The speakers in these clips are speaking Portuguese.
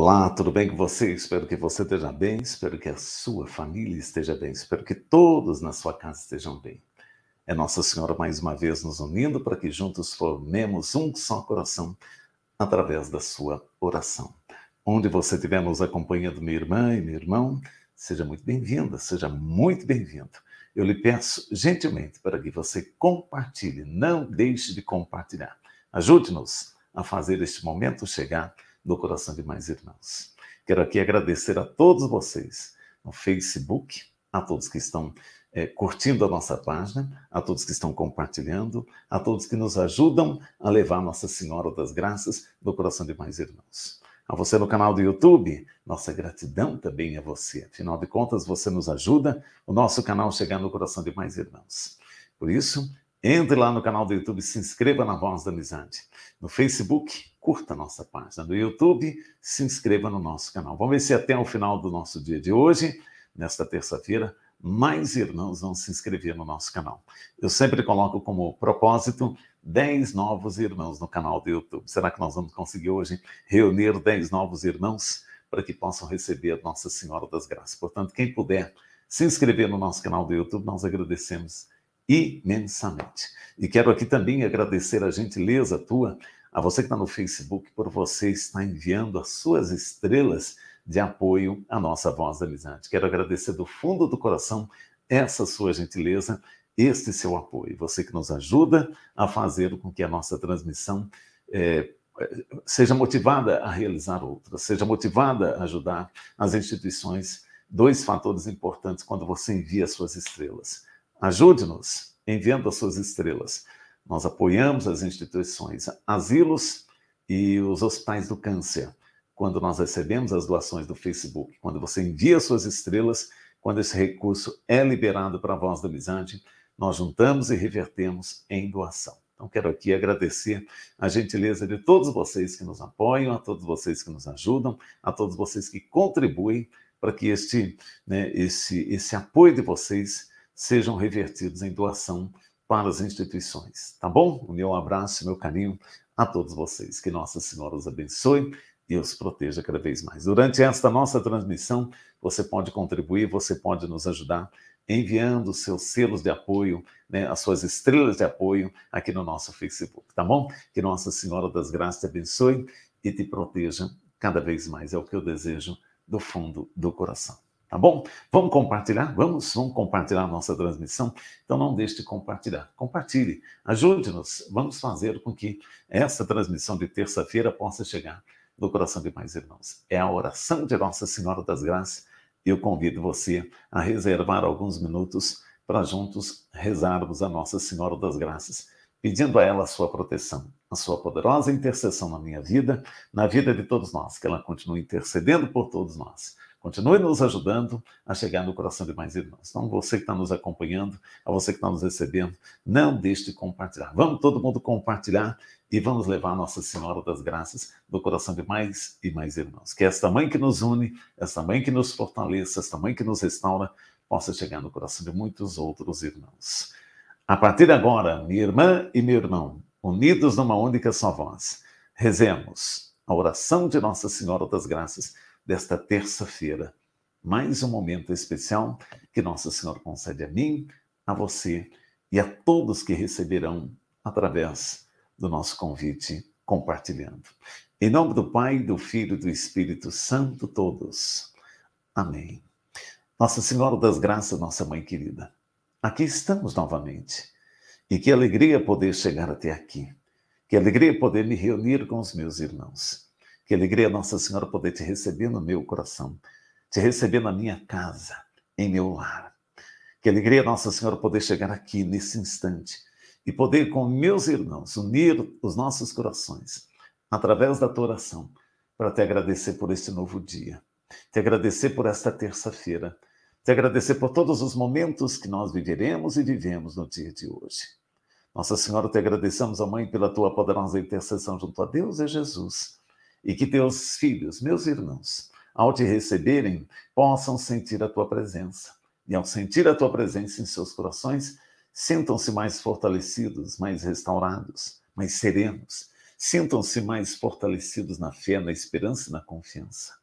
Olá, tudo bem com você? Espero que você esteja bem, espero que a sua família esteja bem, espero que todos na sua casa estejam bem. É Nossa Senhora mais uma vez nos unindo para que juntos formemos um só coração através da sua oração. Onde você estiver nos acompanhando, minha irmã e meu irmão, seja muito bem-vinda, seja muito bem-vindo. Eu lhe peço gentilmente para que você compartilhe, não deixe de compartilhar. Ajude-nos a fazer este momento chegar no coração de mais irmãos. Quero aqui agradecer a todos vocês no Facebook, a todos que estão é, curtindo a nossa página, a todos que estão compartilhando, a todos que nos ajudam a levar Nossa Senhora das Graças no coração de mais irmãos. A você no canal do YouTube, nossa gratidão também a você. Afinal de contas, você nos ajuda o nosso canal chegar no coração de mais irmãos. Por isso, entre lá no canal do YouTube, se inscreva na Voz da Amizade. No Facebook, curta a nossa página. No YouTube, se inscreva no nosso canal. Vamos ver se até o final do nosso dia de hoje, nesta terça-feira, mais irmãos vão se inscrever no nosso canal. Eu sempre coloco como propósito 10 novos irmãos no canal do YouTube. Será que nós vamos conseguir hoje reunir 10 novos irmãos para que possam receber Nossa Senhora das Graças? Portanto, quem puder se inscrever no nosso canal do YouTube, nós agradecemos imensamente. E quero aqui também agradecer a gentileza tua, a você que está no Facebook, por você estar enviando as suas estrelas de apoio à nossa Voz da Amizade. Quero agradecer do fundo do coração essa sua gentileza, este seu apoio. Você que nos ajuda a fazer com que a nossa transmissão é, seja motivada a realizar outras, seja motivada a ajudar as instituições. Dois fatores importantes quando você envia suas estrelas Ajude-nos enviando as suas estrelas. Nós apoiamos as instituições asilos e os hospitais do câncer. Quando nós recebemos as doações do Facebook, quando você envia suas estrelas, quando esse recurso é liberado para a voz do amizade, nós juntamos e revertemos em doação. Então, quero aqui agradecer a gentileza de todos vocês que nos apoiam, a todos vocês que nos ajudam, a todos vocês que contribuem para que este, né, esse, esse apoio de vocês sejam revertidos em doação para as instituições. Tá bom? O meu abraço, meu carinho a todos vocês. Que Nossa Senhora os abençoe e os proteja cada vez mais. Durante esta nossa transmissão, você pode contribuir, você pode nos ajudar enviando seus selos de apoio, né, as suas estrelas de apoio aqui no nosso Facebook, tá bom? Que Nossa Senhora das Graças te abençoe e te proteja cada vez mais. É o que eu desejo do fundo do coração. Tá bom? Vamos compartilhar? Vamos, vamos compartilhar a nossa transmissão? Então não deixe de compartilhar. Compartilhe, ajude-nos. Vamos fazer com que essa transmissão de terça-feira possa chegar no coração de mais irmãos. É a oração de Nossa Senhora das Graças. Eu convido você a reservar alguns minutos para juntos rezarmos a Nossa Senhora das Graças, pedindo a ela a sua proteção, a sua poderosa intercessão na minha vida, na vida de todos nós, que ela continue intercedendo por todos nós Continue nos ajudando a chegar no coração de mais irmãos. Então, você que está nos acompanhando, a você que está nos recebendo, não deixe de compartilhar. Vamos todo mundo compartilhar e vamos levar Nossa Senhora das Graças do coração de mais e mais irmãos. Que esta mãe que nos une, esta mãe que nos fortalece, esta mãe que nos restaura, possa chegar no coração de muitos outros irmãos. A partir de agora, minha irmã e meu irmão, unidos numa única só voz, rezemos a oração de Nossa Senhora das Graças desta terça-feira. Mais um momento especial que Nossa Senhora concede a mim, a você e a todos que receberão através do nosso convite compartilhando. Em nome do Pai, do Filho e do Espírito Santo, todos. Amém. Nossa Senhora das Graças, nossa Mãe querida, aqui estamos novamente. E que alegria poder chegar até aqui. Que alegria poder me reunir com os meus irmãos. Que alegria, Nossa Senhora, poder te receber no meu coração, te receber na minha casa, em meu lar. Que alegria, Nossa Senhora, poder chegar aqui nesse instante e poder, com meus irmãos, unir os nossos corações através da tua oração para te agradecer por este novo dia, te agradecer por esta terça-feira, te agradecer por todos os momentos que nós viveremos e vivemos no dia de hoje. Nossa Senhora, te agradecemos, ó Mãe, pela tua poderosa intercessão junto a Deus e Jesus e que teus filhos, meus irmãos, ao te receberem, possam sentir a tua presença. E ao sentir a tua presença em seus corações, sintam-se mais fortalecidos, mais restaurados, mais serenos. Sintam-se mais fortalecidos na fé, na esperança e na confiança.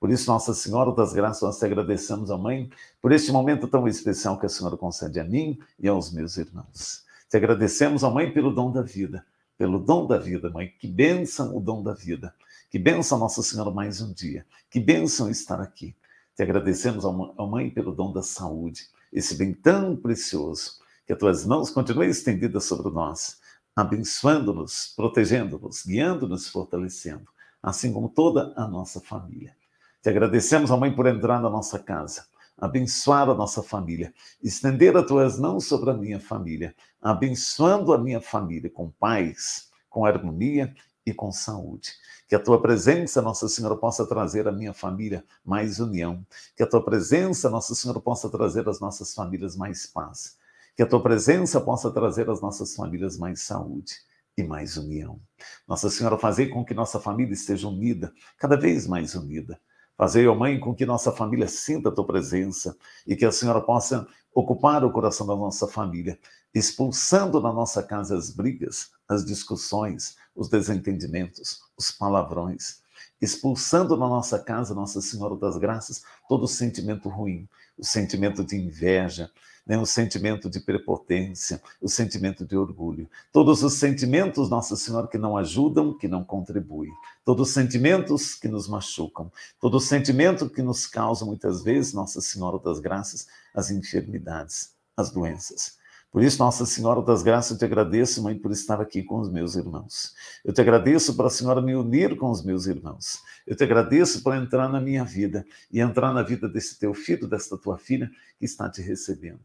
Por isso, Nossa Senhora das Graças, nós te agradecemos, a Mãe, por este momento tão especial que a Senhora concede a mim e aos meus irmãos. Te agradecemos, a Mãe, pelo dom da vida, pelo dom da vida, Mãe. Que bênção o dom da vida. Que benção Nossa Senhora, mais um dia. Que benção estar aqui. Te agradecemos, a Mãe, pelo dom da saúde, esse bem tão precioso. Que as tuas mãos continuem estendidas sobre nós, abençoando-nos, protegendo-nos, guiando-nos, fortalecendo, assim como toda a nossa família. Te agradecemos, a Mãe, por entrar na nossa casa abençoar a nossa família, estender as tuas mãos sobre a minha família, abençoando a minha família com paz, com harmonia e com saúde. Que a tua presença, Nossa Senhora, possa trazer à minha família mais união. Que a tua presença, Nossa Senhora, possa trazer às nossas famílias mais paz. Que a tua presença possa trazer às nossas famílias mais saúde e mais união. Nossa Senhora, fazer com que nossa família esteja unida, cada vez mais unida. Fazer, ó Mãe, com que nossa família sinta a tua presença e que a Senhora possa ocupar o coração da nossa família expulsando na nossa casa as brigas, as discussões, os desentendimentos, os palavrões, expulsando na nossa casa, Nossa Senhora das Graças, todo o sentimento ruim, o sentimento de inveja, né, o sentimento de prepotência, o sentimento de orgulho. Todos os sentimentos, Nossa Senhora, que não ajudam, que não contribuem. Todos os sentimentos que nos machucam. Todo o sentimento que nos causa, muitas vezes, Nossa Senhora das Graças, as enfermidades, as doenças. Por isso, Nossa Senhora das Graças, eu te agradeço, mãe, por estar aqui com os meus irmãos. Eu te agradeço para a Senhora me unir com os meus irmãos. Eu te agradeço por entrar na minha vida e entrar na vida desse teu filho, desta tua filha que está te recebendo.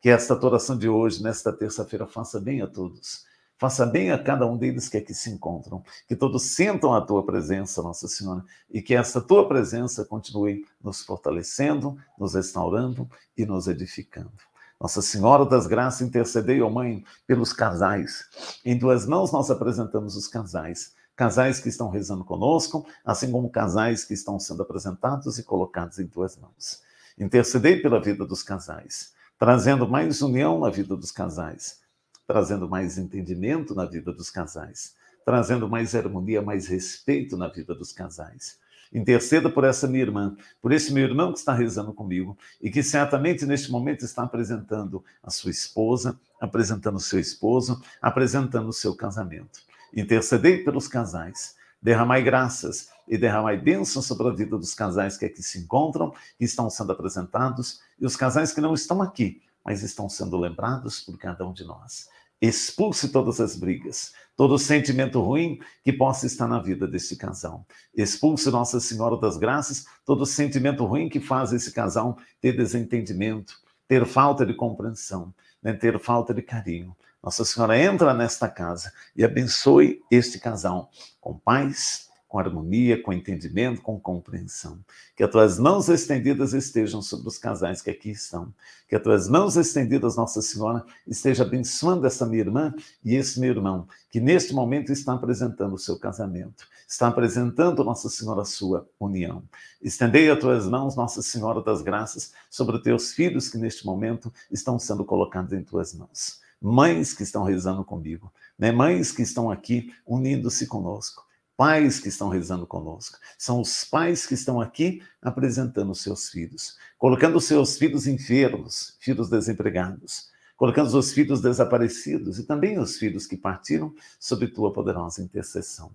Que esta oração de hoje, nesta terça-feira, faça bem a todos. Faça bem a cada um deles que aqui se encontram, que todos sintam a tua presença, Nossa Senhora, e que essa tua presença continue nos fortalecendo, nos restaurando e nos edificando. Nossa Senhora das Graças, intercedei, ó oh Mãe, pelos casais. Em duas mãos nós apresentamos os casais. Casais que estão rezando conosco, assim como casais que estão sendo apresentados e colocados em duas mãos. Intercedei pela vida dos casais, trazendo mais união na vida dos casais, trazendo mais entendimento na vida dos casais, trazendo mais harmonia, mais respeito na vida dos casais Interceda por essa minha irmã, por esse meu irmão que está rezando comigo e que certamente neste momento está apresentando a sua esposa, apresentando o seu esposo, apresentando o seu casamento. Intercedei pelos casais. Derramai graças e derramai bênçãos sobre a vida dos casais que aqui se encontram, que estão sendo apresentados, e os casais que não estão aqui, mas estão sendo lembrados por cada um de nós. Expulse todas as brigas, todo sentimento ruim que possa estar na vida deste casal. Expulse Nossa Senhora das Graças todo sentimento ruim que faz esse casal ter desentendimento, ter falta de compreensão, né, ter falta de carinho. Nossa Senhora entra nesta casa e abençoe este casal com paz, com harmonia, com entendimento, com compreensão. Que as tuas mãos estendidas estejam sobre os casais que aqui estão. Que as tuas mãos estendidas, Nossa Senhora, esteja abençoando essa minha irmã e esse meu irmão, que neste momento está apresentando o seu casamento, está apresentando, Nossa Senhora, a sua união. Estendei as tuas mãos, Nossa Senhora das Graças, sobre os teus filhos que neste momento estão sendo colocados em tuas mãos. Mães que estão rezando comigo, né? mães que estão aqui unindo-se conosco pais que estão rezando conosco, são os pais que estão aqui apresentando os seus filhos, colocando os seus filhos enfermos, filhos desempregados, colocando os filhos desaparecidos e também os filhos que partiram sob tua poderosa intercessão.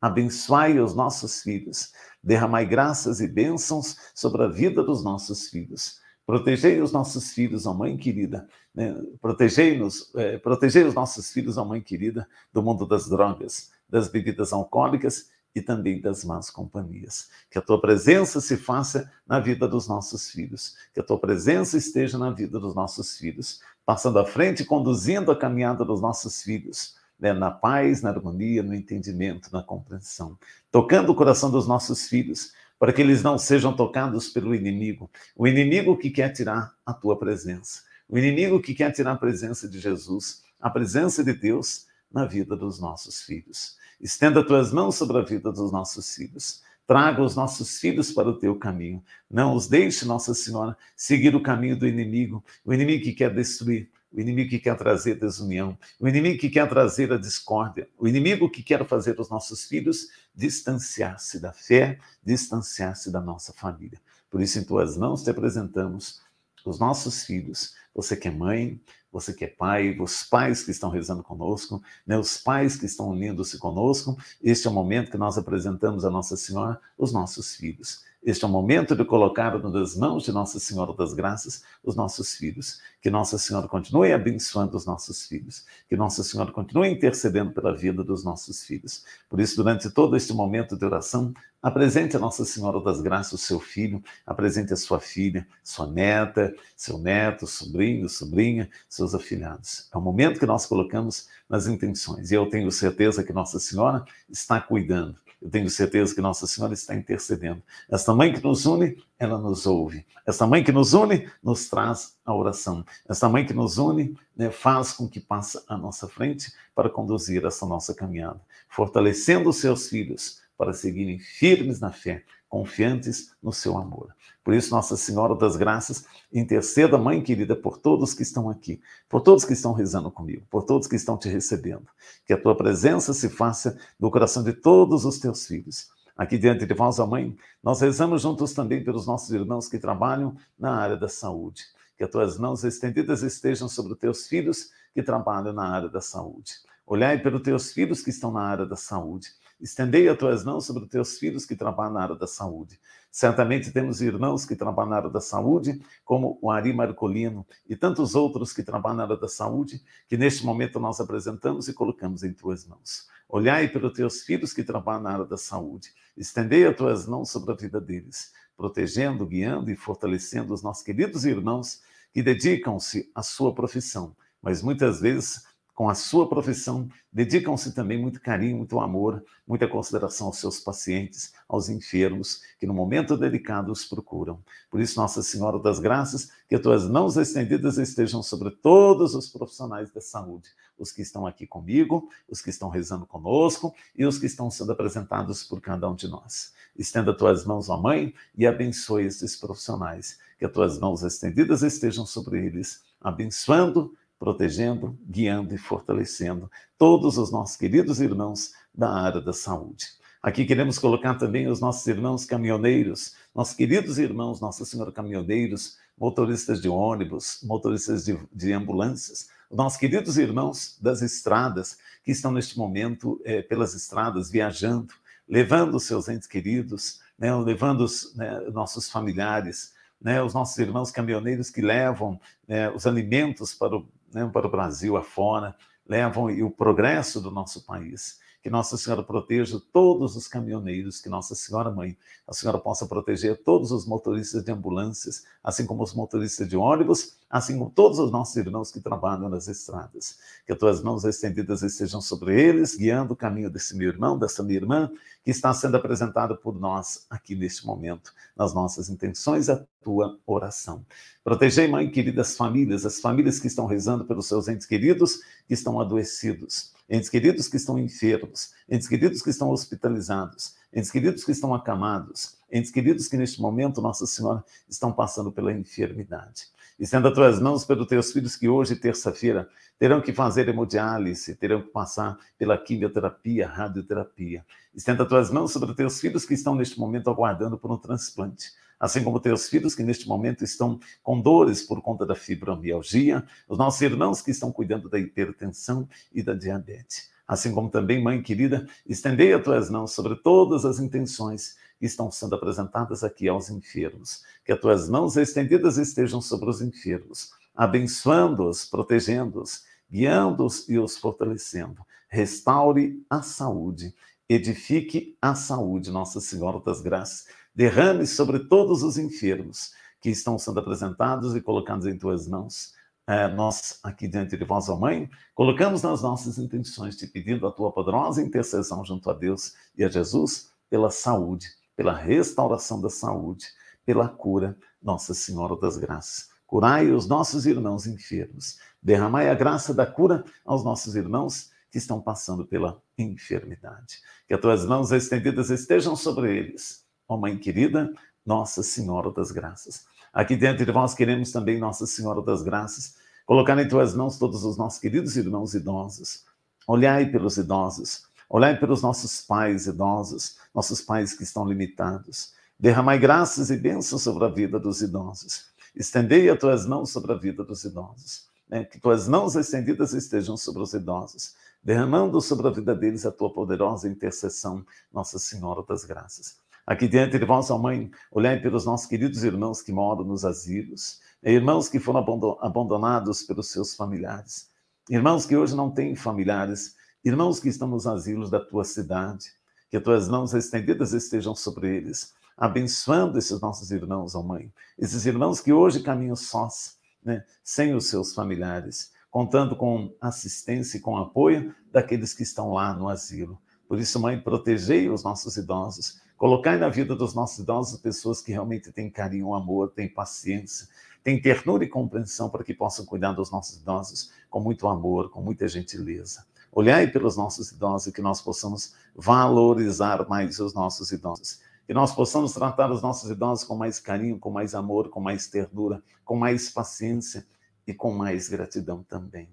Abençoai os nossos filhos, derramai graças e bênçãos sobre a vida dos nossos filhos. Protegei os nossos filhos, ó Mãe querida. Né? Protegei-nos, eh, protegei os nossos filhos, ó Mãe querida, do mundo das drogas, das bebidas alcoólicas e também das más companhias. Que a tua presença se faça na vida dos nossos filhos, que a tua presença esteja na vida dos nossos filhos, passando à frente, conduzindo a caminhada dos nossos filhos, né, na paz, na harmonia, no entendimento, na compreensão, tocando o coração dos nossos filhos, para que eles não sejam tocados pelo inimigo, o inimigo que quer tirar a tua presença, o inimigo que quer tirar a presença de Jesus, a presença de Deus na vida dos nossos filhos. Estenda tuas mãos sobre a vida dos nossos filhos. Traga os nossos filhos para o teu caminho. Não os deixe, Nossa Senhora, seguir o caminho do inimigo, o inimigo que quer destruir, o inimigo que quer trazer desunião, o inimigo que quer trazer a discórdia, o inimigo que quer fazer os nossos filhos distanciar-se da fé, distanciar-se da nossa família. Por isso, em tuas mãos te apresentamos os nossos filhos. Você que é mãe, você que é pai, os pais que estão rezando conosco, né, os pais que estão unindo-se conosco. Este é o momento que nós apresentamos a Nossa Senhora os nossos filhos. Este é o momento de colocar nas mãos de Nossa Senhora das Graças os nossos filhos. Que Nossa Senhora continue abençoando os nossos filhos. Que Nossa Senhora continue intercedendo pela vida dos nossos filhos. Por isso, durante todo este momento de oração, Apresente a Nossa Senhora das Graças o seu filho, apresente a sua filha, sua neta, seu neto, sobrinho, sobrinha, seu pessoas afilhados. É o momento que nós colocamos nas intenções. E eu tenho certeza que Nossa Senhora está cuidando. Eu tenho certeza que Nossa Senhora está intercedendo. Esta mãe que nos une, ela nos ouve. Esta mãe que nos une, nos traz a oração. Esta mãe que nos une, né, faz com que passe à nossa frente para conduzir essa nossa caminhada, fortalecendo os seus filhos para seguirem firmes na fé, confiantes no seu amor. Por isso, Nossa Senhora das Graças, interceda, Mãe querida, por todos que estão aqui, por todos que estão rezando comigo, por todos que estão te recebendo. Que a tua presença se faça no coração de todos os teus filhos. Aqui diante de vós, Mãe, nós rezamos juntos também pelos nossos irmãos que trabalham na área da saúde. Que as tuas mãos estendidas estejam sobre os teus filhos que trabalham na área da saúde. Olhai pelos teus filhos que estão na área da saúde Estendei as tuas mãos sobre os teus filhos que trabalham na área da saúde. Certamente temos irmãos que trabalham na área da saúde, como o Ari Marcolino e tantos outros que trabalham na área da saúde, que neste momento nós apresentamos e colocamos em tuas mãos. Olhai pelos teus filhos que trabalham na área da saúde. Estendei as tuas mãos sobre a vida deles, protegendo, guiando e fortalecendo os nossos queridos irmãos que dedicam-se à sua profissão, mas muitas vezes com a sua profissão, dedicam-se também muito carinho, muito amor, muita consideração aos seus pacientes, aos enfermos, que no momento delicado os procuram. Por isso, Nossa Senhora das Graças, que as tuas mãos estendidas estejam sobre todos os profissionais da saúde, os que estão aqui comigo, os que estão rezando conosco e os que estão sendo apresentados por cada um de nós. Estenda tuas mãos, ó Mãe, e abençoe esses profissionais, que as tuas mãos estendidas estejam sobre eles, abençoando, protegendo, guiando e fortalecendo todos os nossos queridos irmãos da área da saúde. Aqui queremos colocar também os nossos irmãos caminhoneiros, nossos queridos irmãos, Nossa Senhora Caminhoneiros, motoristas de ônibus, motoristas de, de ambulâncias, nossos queridos irmãos das estradas, que estão neste momento eh, pelas estradas viajando, levando os seus entes queridos, né, levando os né, nossos familiares, né, os nossos irmãos caminhoneiros que levam né, os alimentos para o né, para o Brasil afora, levam e o progresso do nosso país. Que Nossa Senhora proteja todos os caminhoneiros, que Nossa Senhora Mãe, a Senhora possa proteger todos os motoristas de ambulâncias, assim como os motoristas de ônibus assim como todos os nossos irmãos que trabalham nas estradas. Que as tuas mãos estendidas estejam sobre eles, guiando o caminho desse meu irmão, dessa minha irmã, que está sendo apresentado por nós aqui neste momento, nas nossas intenções, a tua oração. Protegei, Mãe querida, as famílias, as famílias que estão rezando pelos seus entes queridos, que estão adoecidos, entes queridos que estão enfermos, entes queridos que estão hospitalizados, entes queridos que estão acamados, entes queridos que neste momento, Nossa Senhora, estão passando pela enfermidade estenda as tuas mãos pelos teus filhos que hoje, terça-feira, terão que fazer hemodiálise, terão que passar pela quimioterapia, radioterapia. Estenda as tuas mãos sobre os teus filhos que estão neste momento aguardando por um transplante assim como teus filhos que neste momento estão com dores por conta da fibromialgia, os nossos irmãos que estão cuidando da hipertensão e da diabetes. Assim como também, mãe querida, estendei as tuas mãos sobre todas as intenções estão sendo apresentadas aqui aos enfermos. Que as tuas mãos estendidas estejam sobre os enfermos, abençoando-os, protegendo-os, guiando-os e os fortalecendo. Restaure a saúde, edifique a saúde, Nossa Senhora das Graças. Derrame sobre todos os enfermos que estão sendo apresentados e colocados em tuas mãos. É, nós aqui diante de vós, ó Mãe, colocamos nas nossas intenções, te pedindo a tua poderosa intercessão junto a Deus e a Jesus pela saúde pela restauração da saúde, pela cura, Nossa Senhora das Graças. Curai os nossos irmãos enfermos. Derramai a graça da cura aos nossos irmãos que estão passando pela enfermidade. Que as tuas mãos estendidas estejam sobre eles. Ó oh, Mãe querida, Nossa Senhora das Graças. Aqui dentro de vós queremos também, Nossa Senhora das Graças, colocar em tuas mãos todos os nossos queridos irmãos idosos. Olhai pelos idosos Olhai pelos nossos pais idosos, nossos pais que estão limitados. Derramai graças e bênçãos sobre a vida dos idosos. Estendei as tuas mãos sobre a vida dos idosos. Né? Que tuas mãos estendidas estejam sobre os idosos, derramando sobre a vida deles a tua poderosa intercessão, Nossa Senhora das Graças. Aqui diante de vós, ó Mãe, olhai pelos nossos queridos irmãos que moram nos asilos, né? irmãos que foram abandonados pelos seus familiares, irmãos que hoje não têm familiares, Irmãos que estão nos asilos da tua cidade, que tuas mãos estendidas estejam sobre eles, abençoando esses nossos irmãos, ó Mãe. Esses irmãos que hoje caminham sós, né, sem os seus familiares, contando com assistência e com apoio daqueles que estão lá no asilo. Por isso, Mãe, protegei os nossos idosos, colocai na vida dos nossos idosos pessoas que realmente têm carinho, amor, têm paciência, têm ternura e compreensão para que possam cuidar dos nossos idosos com muito amor, com muita gentileza. Olhai pelos nossos idosos e que nós possamos valorizar mais os nossos idosos. Que nós possamos tratar os nossos idosos com mais carinho, com mais amor, com mais ternura, com mais paciência e com mais gratidão também.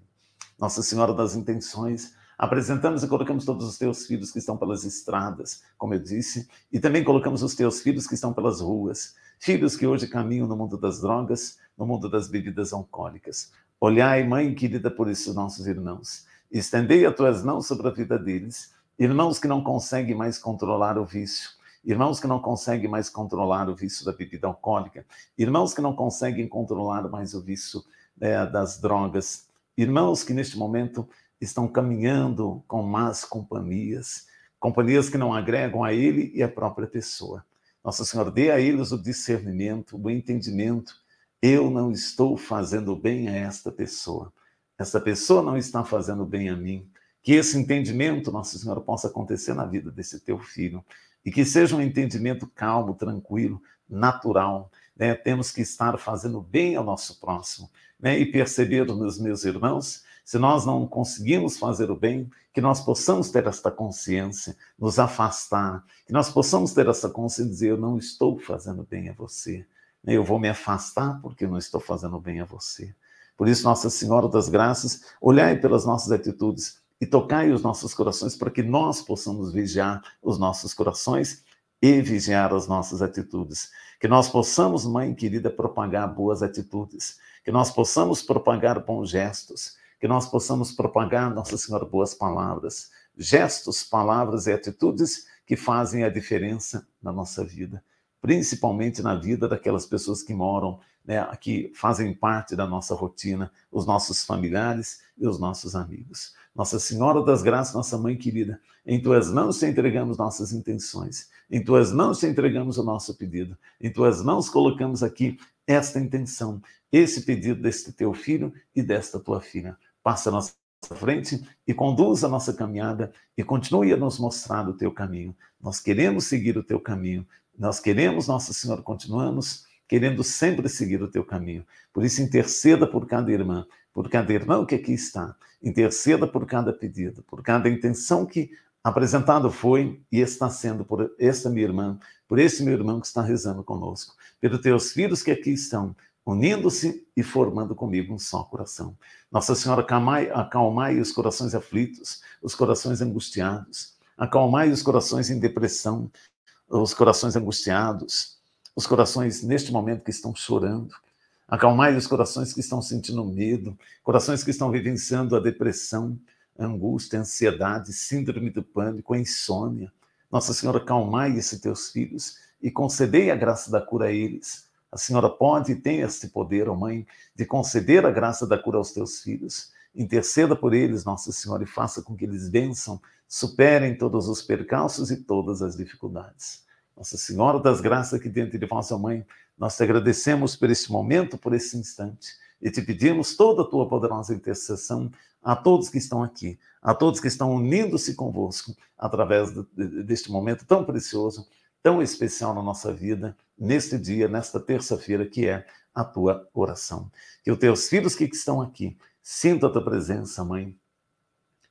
Nossa Senhora das Intenções, apresentamos e colocamos todos os teus filhos que estão pelas estradas, como eu disse, e também colocamos os teus filhos que estão pelas ruas, filhos que hoje caminham no mundo das drogas, no mundo das bebidas alcoólicas. Olhai, mãe querida, por esses nossos irmãos Estendei as tuas mãos sobre a vida deles, irmãos que não conseguem mais controlar o vício, irmãos que não conseguem mais controlar o vício da bebida alcoólica, irmãos que não conseguem controlar mais o vício é, das drogas, irmãos que neste momento estão caminhando com más companhias, companhias que não agregam a ele e a própria pessoa. Nossa Senhora, dê a eles o discernimento, o entendimento. Eu não estou fazendo bem a esta pessoa essa pessoa não está fazendo bem a mim. Que esse entendimento, Nossa Senhora, possa acontecer na vida desse teu filho. E que seja um entendimento calmo, tranquilo, natural. Né? Temos que estar fazendo bem ao nosso próximo. Né? E perceber, meus, meus irmãos, se nós não conseguimos fazer o bem, que nós possamos ter esta consciência, nos afastar, que nós possamos ter essa consciência de dizer: eu não estou fazendo bem a você, né? eu vou me afastar porque não estou fazendo bem a você. Por isso, Nossa Senhora das Graças, olhai pelas nossas atitudes e tocai os nossos corações para que nós possamos vigiar os nossos corações e vigiar as nossas atitudes. Que nós possamos, Mãe querida, propagar boas atitudes, que nós possamos propagar bons gestos, que nós possamos propagar, Nossa Senhora, boas palavras, gestos, palavras e atitudes que fazem a diferença na nossa vida, principalmente na vida daquelas pessoas que moram né, que fazem parte da nossa rotina, os nossos familiares e os nossos amigos. Nossa Senhora das Graças, nossa Mãe querida, em tuas mãos te entregamos nossas intenções, em tuas mãos te entregamos o nosso pedido, em tuas mãos colocamos aqui esta intenção, esse pedido deste teu filho e desta tua filha. Passa a nossa frente e conduza a nossa caminhada e continue a nos mostrar o teu caminho. Nós queremos seguir o teu caminho, nós queremos, Nossa Senhora, continuamos querendo sempre seguir o teu caminho. Por isso, interceda por cada irmã, por cada irmão que aqui está, interceda por cada pedido, por cada intenção que apresentado foi e está sendo por esta minha irmã, por esse meu irmão que está rezando conosco, pelos teus filhos que aqui estão, unindo-se e formando comigo um só coração. Nossa Senhora, acalmai, acalmai os corações aflitos, os corações angustiados, acalmai os corações em depressão, os corações angustiados, os corações neste momento que estão chorando, acalmai os corações que estão sentindo medo, corações que estão vivenciando a depressão, a angústia, a ansiedade, síndrome do pânico, a insônia. Nossa Senhora, acalmai esses teus filhos e concedei a graça da cura a eles. A Senhora pode e tem este poder, ó oh Mãe, de conceder a graça da cura aos teus filhos. Interceda por eles, Nossa Senhora, e faça com que eles vençam, superem todos os percalços e todas as dificuldades. Nossa Senhora das Graças, que dentro de vossa mãe, nós te agradecemos por esse momento, por esse instante, e te pedimos toda a tua poderosa intercessão a todos que estão aqui, a todos que estão unindo-se convosco através deste momento tão precioso, tão especial na nossa vida, neste dia, nesta terça-feira, que é a tua oração. Que os teus filhos que estão aqui sintam a tua presença, mãe.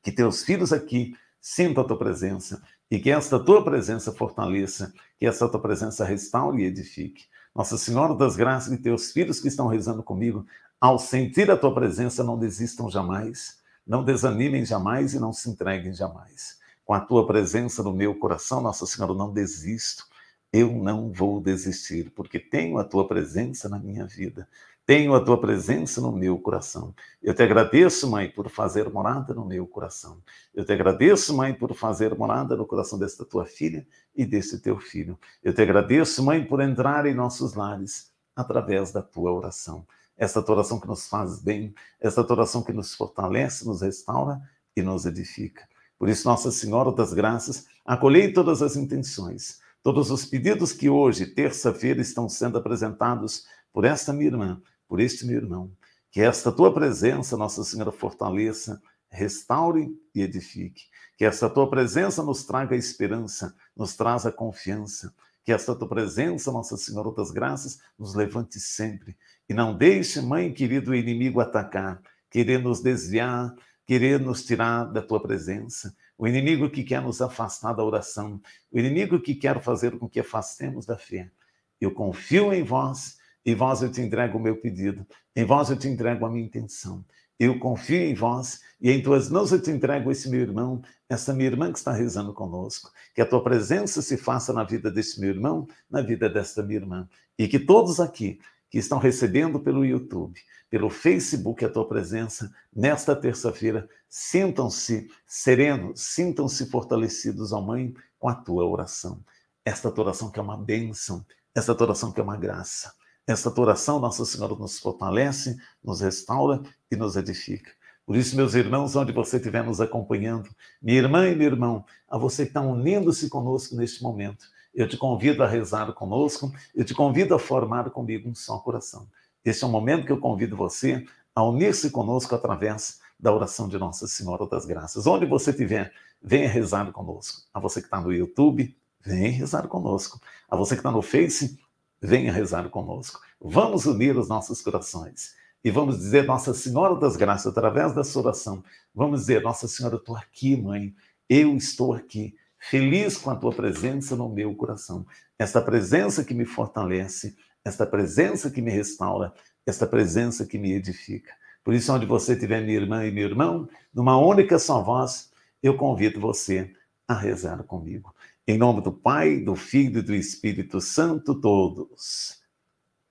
Que teus filhos aqui sintam a tua presença e que esta tua presença fortaleça, que esta tua presença restaure e edifique. Nossa Senhora das Graças e teus filhos que estão rezando comigo, ao sentir a tua presença, não desistam jamais, não desanimem jamais e não se entreguem jamais. Com a tua presença no meu coração, Nossa Senhora, não desisto. Eu não vou desistir, porque tenho a tua presença na minha vida. Tenho a tua presença no meu coração. Eu te agradeço, Mãe, por fazer morada no meu coração. Eu te agradeço, Mãe, por fazer morada no coração desta tua filha e deste teu filho. Eu te agradeço, Mãe, por entrar em nossos lares através da tua oração. Esta tua oração que nos faz bem, esta tua oração que nos fortalece, nos restaura e nos edifica. Por isso, Nossa Senhora das Graças, acolhei todas as intenções, todos os pedidos que hoje, terça-feira, estão sendo apresentados por esta minha irmã por este meu irmão. Que esta tua presença, Nossa Senhora, fortaleça, restaure e edifique. Que esta tua presença nos traga a esperança, nos traga a confiança. Que esta tua presença, Nossa Senhora das Graças, nos levante sempre. E não deixe, Mãe querida, o inimigo atacar, querer nos desviar, querer nos tirar da tua presença. O inimigo que quer nos afastar da oração. O inimigo que quer fazer com que afastemos da fé. Eu confio em vós em vós eu te entrego o meu pedido, em vós eu te entrego a minha intenção. Eu confio em vós e em tuas mãos eu te entrego esse meu irmão, essa minha irmã que está rezando conosco. Que a tua presença se faça na vida desse meu irmão, na vida desta minha irmã. E que todos aqui que estão recebendo pelo YouTube, pelo Facebook a tua presença nesta terça-feira, sintam-se serenos, sintam-se fortalecidos, ó Mãe, com a tua oração. Esta tua oração que é uma bênção, esta tua oração que é uma graça. Esta adoração, Nossa Senhora nos fortalece, nos restaura e nos edifica. Por isso, meus irmãos, onde você estiver nos acompanhando, minha irmã e meu irmão, a você que está unindo-se conosco neste momento, eu te convido a rezar conosco, eu te convido a formar comigo um só coração. Este é o momento que eu convido você a unir-se conosco através da oração de Nossa Senhora das Graças. Onde você estiver, venha rezar conosco. A você que está no YouTube, vem rezar conosco. A você que está no Face, venha rezar conosco. Vamos unir os nossos corações e vamos dizer Nossa Senhora das Graças através dessa oração. Vamos dizer Nossa Senhora, eu estou aqui, mãe. Eu estou aqui, feliz com a tua presença no meu coração. Esta presença que me fortalece, esta presença que me restaura, esta presença que me edifica. Por isso, onde você estiver, minha irmã e meu irmão, numa única só voz, eu convido você a rezar comigo. Em nome do Pai, do Filho e do Espírito Santo, todos.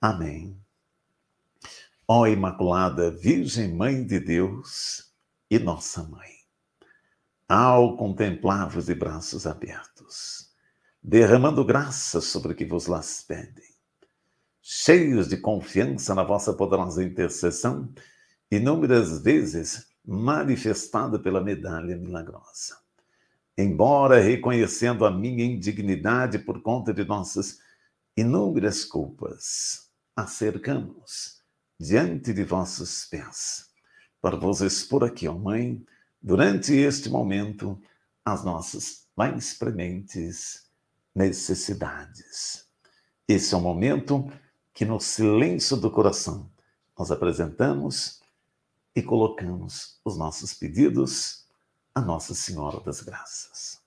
Amém. Ó Imaculada Virgem Mãe de Deus e Nossa Mãe, ao contemplar-vos de braços abertos, derramando graça sobre o que vos las pedem, cheios de confiança na vossa poderosa intercessão, inúmeras vezes manifestada pela medalha milagrosa embora reconhecendo a minha indignidade por conta de nossas inúmeras culpas, acercamos diante de vossos pés, para vos expor aqui, ó Mãe, durante este momento, as nossas mais prementes necessidades. Esse é o momento que, no silêncio do coração, nós apresentamos e colocamos os nossos pedidos a Nossa Senhora das Graças.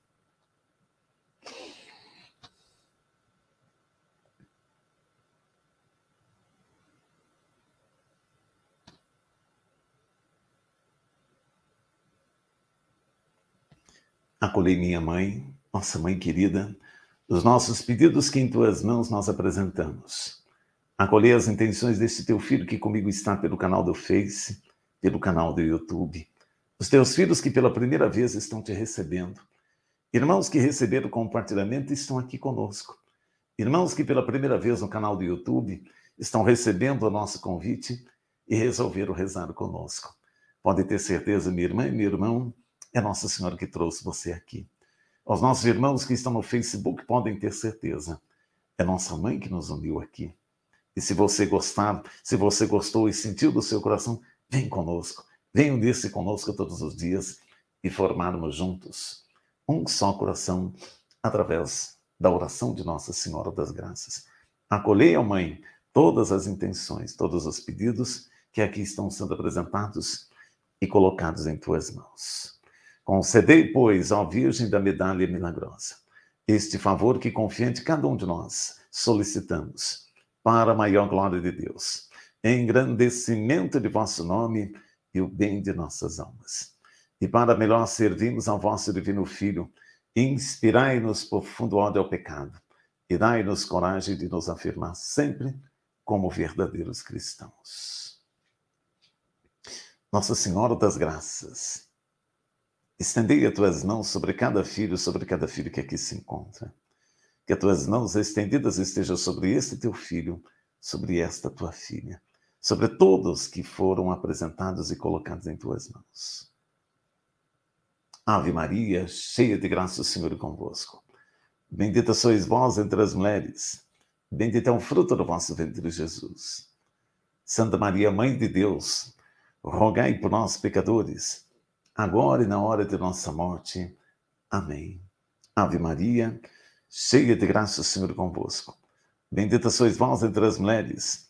Acolhei minha mãe, nossa mãe querida, os nossos pedidos que em tuas mãos nós apresentamos. Acolhei as intenções deste teu filho que comigo está pelo canal do Face, pelo canal do YouTube os teus filhos que pela primeira vez estão te recebendo, irmãos que receberam compartilhamento estão aqui conosco, irmãos que pela primeira vez no canal do YouTube estão recebendo o nosso convite e resolveram rezar conosco. Pode ter certeza, minha irmã e meu irmão, é Nossa Senhora que trouxe você aqui. Os nossos irmãos que estão no Facebook podem ter certeza. É nossa mãe que nos uniu aqui. E se você gostar, se você gostou e sentiu do seu coração, vem conosco. Venham unir conosco todos os dias e formarmos juntos um só coração através da oração de Nossa Senhora das Graças. Acolhei, ó Mãe, todas as intenções, todos os pedidos que aqui estão sendo apresentados e colocados em tuas mãos. Concedei, pois, ó Virgem da Medalha Milagrosa, este favor que confiante cada um de nós solicitamos, para a maior glória de Deus, engrandecimento de vosso nome e o bem de nossas almas. E para melhor servirmos ao vosso divino Filho, inspirai-nos profundo ódio ao pecado e dai-nos coragem de nos afirmar sempre como verdadeiros cristãos. Nossa Senhora das Graças, estendei as tuas mãos sobre cada filho, sobre cada filho que aqui se encontra. Que as tuas mãos estendidas estejam sobre este teu filho, sobre esta tua filha sobre todos que foram apresentados e colocados em tuas mãos. Ave Maria, cheia de graça, o Senhor é convosco. Bendita sois vós entre as mulheres, bendito é o fruto do vosso ventre, Jesus. Santa Maria, Mãe de Deus, rogai por nós, pecadores, agora e na hora de nossa morte. Amém. Ave Maria, cheia de graça, o Senhor é convosco. Bendita sois vós entre as mulheres,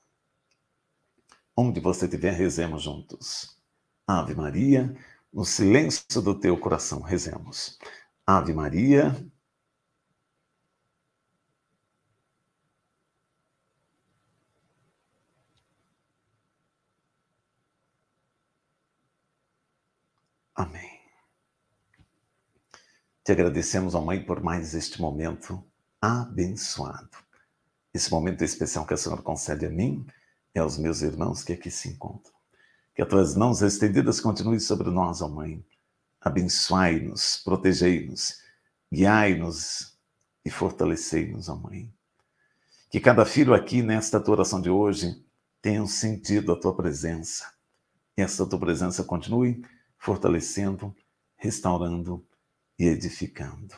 Onde você estiver, rezemos juntos. Ave Maria, no silêncio do teu coração, rezemos. Ave Maria. Amém. Te agradecemos, ó Mãe, por mais este momento abençoado. Esse momento especial que a Senhora concede a mim é aos meus irmãos que aqui se encontram. Que as tuas mãos estendidas continuem sobre nós, ó Mãe. Abençoai-nos, protegei-nos, guiai-nos e fortalecei-nos, ó Mãe. Que cada filho aqui, nesta tua oração de hoje, tenha sentido a tua presença. E esta tua presença continue fortalecendo, restaurando e edificando.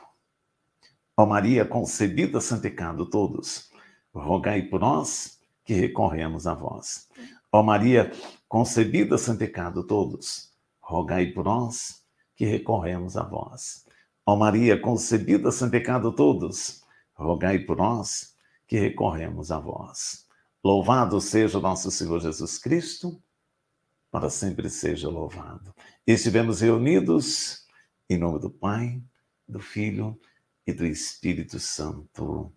Ó Maria, concebida, santificado todos, rogai por nós que recorremos a vós. Ó Maria, concebida sem pecado todos, rogai por nós que recorremos a vós. Ó Maria, concebida sem pecado todos, rogai por nós que recorremos a vós. Louvado seja o nosso Senhor Jesus Cristo, para sempre seja louvado. Estivemos reunidos em nome do Pai, do Filho e do Espírito Santo.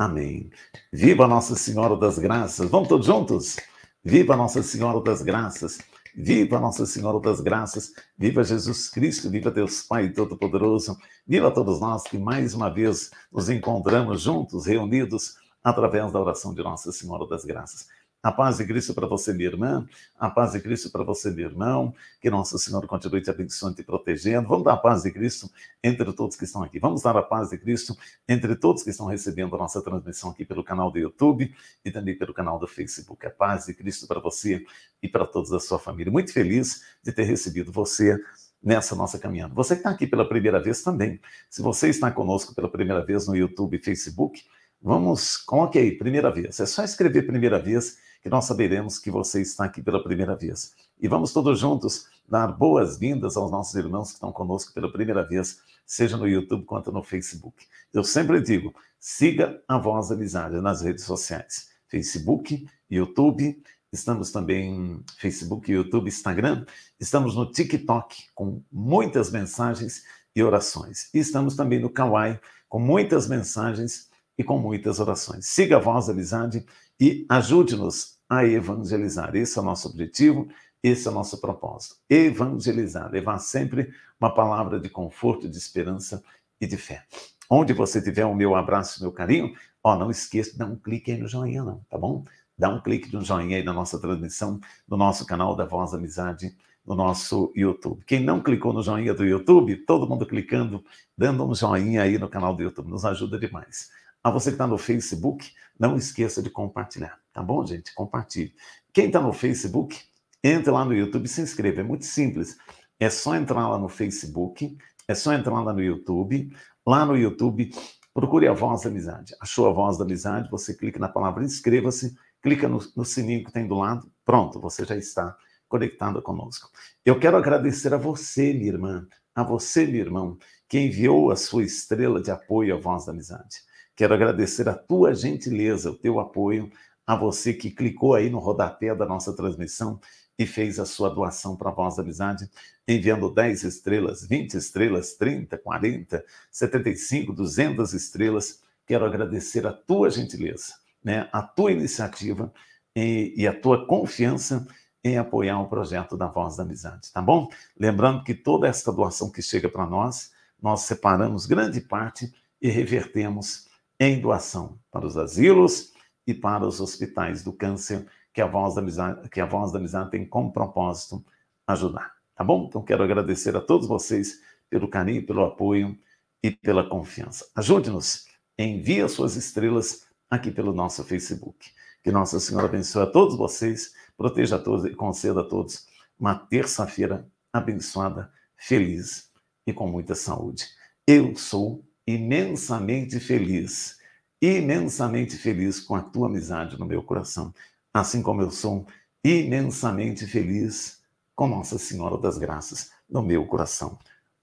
Amém. Viva Nossa Senhora das Graças. Vamos todos juntos? Viva Nossa Senhora das Graças. Viva Nossa Senhora das Graças. Viva Jesus Cristo. Viva Deus Pai Todo-Poderoso. Viva todos nós que mais uma vez nos encontramos juntos, reunidos, através da oração de Nossa Senhora das Graças. A paz de Cristo para você, minha irmã. A paz de Cristo para você, meu irmão. Que Nossa Senhora continue te abençoando e te protegendo. Vamos dar a paz de Cristo entre todos que estão aqui. Vamos dar a paz de Cristo entre todos que estão recebendo a nossa transmissão aqui pelo canal do YouTube e também pelo canal do Facebook. A paz de Cristo para você e para todos da sua família. Muito feliz de ter recebido você nessa nossa caminhada. Você que está aqui pela primeira vez também. Se você está conosco pela primeira vez no YouTube e Facebook, vamos, coloque aí, primeira vez. É só escrever primeira vez que nós saberemos que você está aqui pela primeira vez. E vamos todos juntos dar boas-vindas aos nossos irmãos que estão conosco pela primeira vez, seja no YouTube quanto no Facebook. Eu sempre digo, siga a Voz da Amizade nas redes sociais, Facebook, YouTube, estamos também Facebook, YouTube, Instagram, estamos no TikTok com muitas mensagens e orações. E estamos também no Kawaii com muitas mensagens e com muitas orações. Siga a voz da amizade e ajude-nos a evangelizar. Esse é o nosso objetivo, esse é o nosso propósito. Evangelizar, levar sempre uma palavra de conforto, de esperança e de fé. Onde você tiver o meu abraço, o meu carinho, ó, não esqueça de dar um clique aí no joinha, não, tá bom? Dá um clique de um joinha aí na nossa transmissão, no nosso canal da Voz da Amizade, no nosso YouTube. Quem não clicou no joinha do YouTube, todo mundo clicando, dando um joinha aí no canal do YouTube, nos ajuda demais. A você que está no Facebook, não esqueça de compartilhar, tá bom, gente? Compartilhe. Quem está no Facebook, entre lá no YouTube e se inscreva. É muito simples. É só entrar lá no Facebook, é só entrar lá no YouTube. Lá no YouTube, procure a Voz da Amizade. Achou a Voz da Amizade? Você clica na palavra inscreva-se, clica no, no sininho que tem do lado. Pronto, você já está conectado conosco. Eu quero agradecer a você, minha irmã, a você, meu irmão, que enviou a sua estrela de apoio à Voz da Amizade. Quero agradecer a tua gentileza, o teu apoio, a você que clicou aí no rodapé da nossa transmissão e fez a sua doação para a Voz da Amizade, enviando 10 estrelas, 20 estrelas, 30, 40, 75, 200 estrelas. Quero agradecer a tua gentileza, né, a tua iniciativa e, e a tua confiança em apoiar o projeto da Voz da Amizade, tá bom? Lembrando que toda esta doação que chega para nós, nós separamos grande parte e revertemos em doação para os asilos e para os hospitais do câncer, que a Voz da Amizade, que a Voz da Amizade tem como propósito ajudar. Tá bom? Então quero agradecer a todos vocês pelo carinho, pelo apoio e pela confiança. Ajude-nos, envie as suas estrelas aqui pelo nosso Facebook. Que Nossa Senhora abençoe a todos vocês, proteja a todos e conceda a todos uma terça-feira abençoada, feliz e com muita saúde. Eu sou imensamente feliz, imensamente feliz com a tua amizade no meu coração, assim como eu sou imensamente feliz com Nossa Senhora das Graças no meu coração.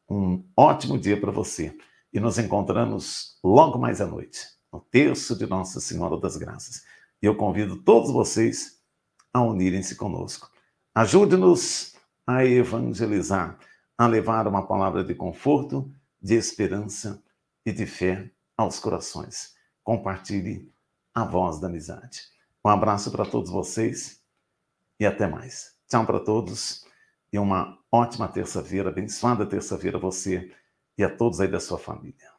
Um ótimo dia para você e nos encontramos logo mais à noite, no terço de Nossa Senhora das Graças. E eu convido todos vocês a unirem-se conosco. Ajude-nos a evangelizar, a levar uma palavra de conforto, de esperança e de fé aos corações. Compartilhe a voz da amizade. Um abraço para todos vocês e até mais. Tchau para todos e uma ótima terça-feira, abençoada terça-feira a você e a todos aí da sua família.